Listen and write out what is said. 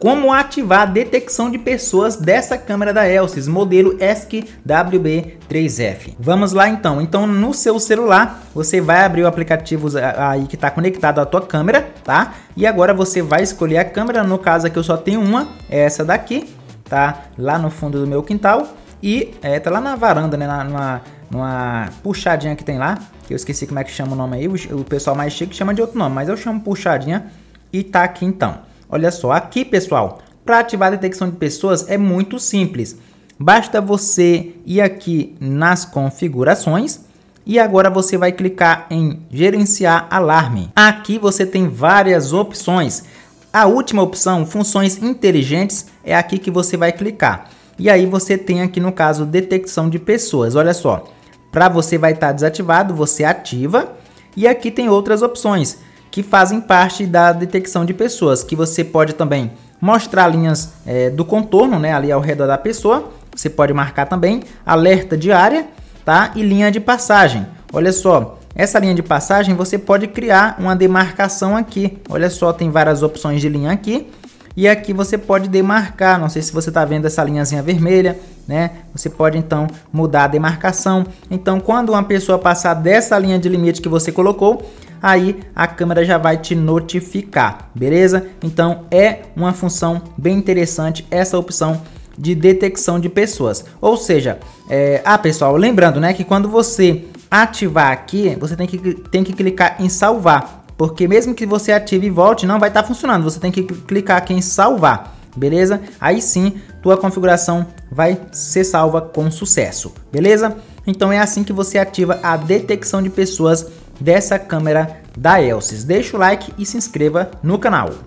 como ativar a detecção de pessoas dessa câmera da Elsys, modelo ESC WB3F. Vamos lá então. Então no seu celular, você vai abrir o aplicativo aí que está conectado à tua câmera, tá? E agora você vai escolher a câmera, no caso aqui eu só tenho uma, é essa daqui, tá? Lá no fundo do meu quintal e é, tá lá na varanda, né? Na, numa, numa puxadinha que tem lá, que eu esqueci como é que chama o nome aí, o, o pessoal mais chique chama de outro nome, mas eu chamo puxadinha e tá aqui então. Olha só, aqui pessoal, para ativar a detecção de pessoas é muito simples. Basta você ir aqui nas configurações e agora você vai clicar em gerenciar alarme. Aqui você tem várias opções. A última opção, funções inteligentes, é aqui que você vai clicar. E aí você tem aqui no caso detecção de pessoas, olha só. Para você vai estar tá desativado, você ativa. E aqui tem outras opções que fazem parte da detecção de pessoas, que você pode também mostrar linhas é, do contorno, né, ali ao redor da pessoa. Você pode marcar também alerta de área, tá? E linha de passagem. Olha só, essa linha de passagem você pode criar uma demarcação aqui. Olha só, tem várias opções de linha aqui. E aqui você pode demarcar, não sei se você está vendo essa linhazinha vermelha, né? Você pode então mudar a demarcação. Então, quando uma pessoa passar dessa linha de limite que você colocou, aí a câmera já vai te notificar, beleza? Então é uma função bem interessante essa opção de detecção de pessoas. Ou seja, é... ah pessoal, lembrando né, que quando você ativar aqui, você tem que, tem que clicar em salvar, porque mesmo que você ative e volte, não vai estar tá funcionando, você tem que clicar aqui em salvar, beleza? Aí sim, tua configuração vai ser salva com sucesso, beleza? Então é assim que você ativa a detecção de pessoas dessa câmera da Elsys. Deixa o like e se inscreva no canal.